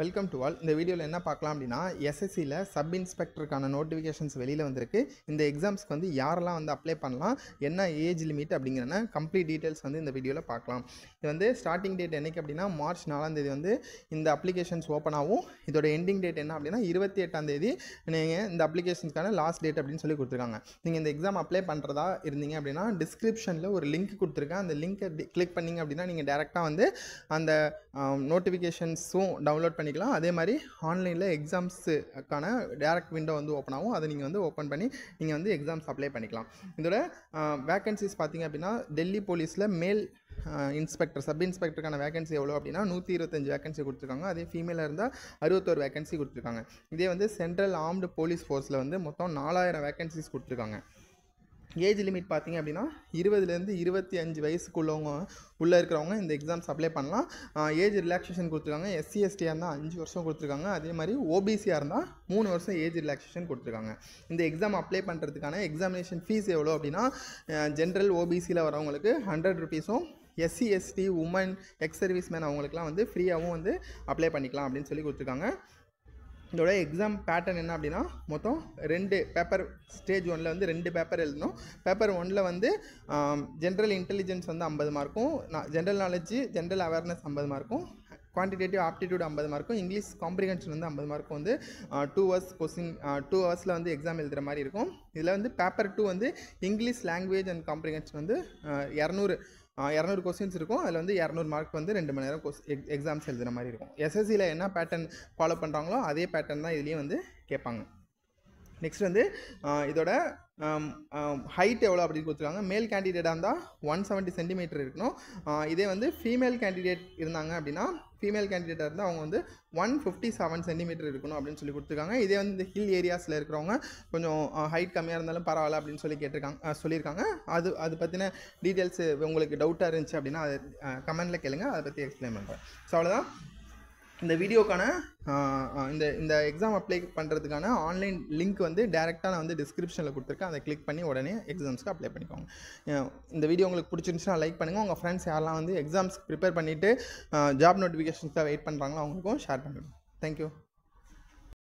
welcome to all இந்த வீடியோவில் என்ன பார்க்கலாம் அப்படின்னா எஸ்எஸ்சியில் சப் இன்ஸ்பெக்டருக்கான நோட்டிஃபிகேஷன்ஸ் வெளியில் வந்திருக்கு இந்த எக்ஸாம்ஸ்க்கு வந்து யாரெல்லாம் வந்து அப்ளை பண்ணலாம் என்ன ஏஜ் லிமிட் அப்படிங்கிறன கம்ப்ளீட் டீட்டெயில்ஸ் வந்து இந்த வீடியோவில் பார்க்கலாம் இது வந்து ஸ்டார்டிங் டேட் என்றைக்கு அப்படின்னா மார்ச் நாலாம் தேதி வந்து இந்த அப்ளிகேஷன்ஸ் ஓப்பன் ஆகும் இதோட எண்டிங் டேட் என்ன அப்படின்னா இருபத்தி எட்டாம் தேதி நீங்கள் இந்த அப்ளிகேஷன்ஸ்க்கான லாஸ்ட் டேட் அப்படின்னு சொல்லி கொடுத்துருக்காங்க நீங்கள் இந்த எக்ஸாம் அப்ளை பண்ணுறதா இருந்தீங்க அப்படின்னா டிஸ்கிரிப்ஷனில் ஒரு லிங்க் கொடுத்துருக்கேன் அந்த லிங்க்கை கிளிக் பண்ணிங்க அப்படின்னா நீங்கள் டேரெக்டாக வந்து அந்த நோட்டிஃபிகேஷன்ஸும் டவுன்லோட் பண்ணி பண்ணிக்கலாம் அதே மாதிரி ஆன்லைனில் எக்ஸாம்ஸுக்கான டேரக்ட் விண்டோ வந்து ஓப்பன் ஆகும் அதை நீங்கள் வந்து ஓப்பன் பண்ணி நீங்கள் வந்து எக்ஸாம்ஸ் அப்ளை பண்ணிக்கலாம் இதோட வேக்கன்சிஸ் பார்த்திங்க அப்படின்னா டெல்லி போலீஸில் மேல் இன்ஸ்பெக்டர் சப் இன்ஸ்பெக்டருக்கான வேகன்சி எவ்வளோ அப்படின்னா நூற்றி இருபத்தஞ்சு வேகன்சி கொடுத்துருக்காங்க அதே ஃபீமேலாக இருந்தால் அறுபத்தோரு வேகன்சி கொடுத்துருக்காங்க இதே வந்து சென்ட்ரல் ஆர்ம்டு போலீஸ் ஃபோர்ஸில் வந்து மொத்தம் நாலாயிரம் வேகன்சிஸ் கொடுத்துருக்காங்க ஏஜ் லிமிட் பார்த்திங்க அப்படின்னா இருபதுலேருந்து இருபத்தி அஞ்சு வயசுக்குள்ளவங்க உள்ளே இருக்கிறவங்க இந்த எக்ஸாம்ஸ் அப்ளை பண்ணலாம் ஏஜ் ரிலாக்ஸேஷன் கொடுத்துருக்காங்க எஸ்சி எஸ்டியாக இருந்தால் அஞ்சு வருஷம் கொடுத்துருக்காங்க அதே மாதிரி ஓபிசியாக இருந்தால் மூணு வருஷம் ஏஜ் ரிலாக்ஸேஷன் கொடுத்துருக்காங்க இந்த எக்ஸாம் அப்ளை பண்ணுறதுக்கான எக்ஸாமினேஷன் ஃபீஸ் எவ்வளோ அப்படின்னா ஜென்ரல் ஓபிசியில் வரவங்களுக்கு ஹண்ட்ரட் ருபீஸும் SC ST woman ex service man அவங்களுக்குலாம் வந்து ஃப்ரீயாகவும் வந்து அப்ளை பண்ணிக்கலாம் அப்படின்னு சொல்லி கொடுத்துருக்காங்க இதோட எக்ஸாம் பேட்டர்ன் என்ன அப்படின்னா மொத்தம் ரெண்டு பேப்பர் ஸ்டேஜ் ஒனில் வந்து ரெண்டு பேப்பர் எழுதணும் பேப்பர் ஒனில் வந்து ஜென்ரல் இன்டெலிஜென்ஸ் வந்து ஐம்பது மார்க்கும் ஜென்ரல் நாலேஜ் ஜென்ரல் அவேர்னஸ் ஐம்பது மார்க்கும் குவான்டிடேட்டிவ் ஆப்டிடியூட் ஐம்பது மார்க்கும் இங்கிலீஷ் காம்ப்ரிகன்ஷன் வந்து ஐம்பது மார்க்கும் வந்து டூ ஹவர்ஸ் கொஸ்டின் டூ ஹவர்ஸில் வந்து எக்ஸாம் எழுதுகிற மாதிரி இருக்கும் இதில் வந்து பேப்பர் டூ வந்து இங்கிலீஷ் லாங்குவேஜ் அண்ட் காம்ப்ரிகன்ஷன் வந்து இரநூறு இரநூறு கொஸ்டின்ஸ் இருக்கும் அதில் வந்து இரநூறு மார்க் வந்து ரெண்டு மணி நேரம் கொஸ் எக்ஸாம்ஸ் எழுதுகிற மாதிரி இருக்கும் எஸ்எஸ்சியில் என்ன பேட்டர்ன் ஃபாலோ பண்ணுறாங்களோ அதே பேட்டர்ன் தான் இதுலேயும் வந்து கேட்பாங்க நெக்ஸ்ட் வந்து இதோட ஹைட் எவ்வளோ அப்படின்னு கொடுத்துருக்காங்க மேல் கேண்டிடேட்டாக இருந்தால் ஒன் செவன்ட்டி சென்டிமீட்டர் இருக்கணும் இதே வந்து ஃபீமேல் கேண்டிடேட் இருந்தாங்க அப்படின்னா ஃபீமேல் கேண்டிடேட்டாக இருந்தால் அவங்க வந்து ஒன் ஃபிஃப்டி செவன் சென்டிமீட்டர் இருக்கணும் அப்படின்னு சொல்லி கொடுத்துருக்காங்க இதே வந்து இந்த ஹில் ஏரியாஸில் இருக்கிறவங்க கொஞ்சம் ஹைட் கம்மியாக இருந்தாலும் பரவாயில்ல அப்படின்னு சொல்லி கேட்டிருக்காங்க சொல்லியிருக்காங்க அது அது பற்றின டீட்டெயில்ஸ் உங்களுக்கு டவுட்டாக இருந்துச்சு அப்படின்னா அது கமெண்ட்டில் கேளுங்க அதை பற்றி எக்ஸ்பிளைன் பண்ணுறேன் ஸோ அவ்வளோதான் இந்த வீடியோக்கான இந்த இந்த எக்ஸாம் அப்ளை பண்ணுறதுக்கான ஆன்லைன் லிங்க் வந்து டேரெக்டாக நான் வந்து டிஸ்கிரிப்ஷனில் கொடுத்துருக்கேன் அதை கிளிக் பண்ணி உடனே எக்ஸாம்ஸ்க்கு அப்ளை பண்ணிக்கோங்க இந்த வீடியோ உங்களுக்கு பிடிச்சிருந்துச்சுன்னா லைக் பண்ணுங்கள் உங்கள் ஃப்ரெண்ட்ஸ் யாரெல்லாம் வந்து எக்ஸாம்ஸ்க்கு ப்ரிப்பேர் பண்ணிவிட்டு ஜாப் நோட்டிஃபிகேஷன்ஸாக வெயிட் பண்ணுறாங்களோ அவங்களுக்கும் ஷேர் பண்ணிவிடுங்க தேங்க்யூ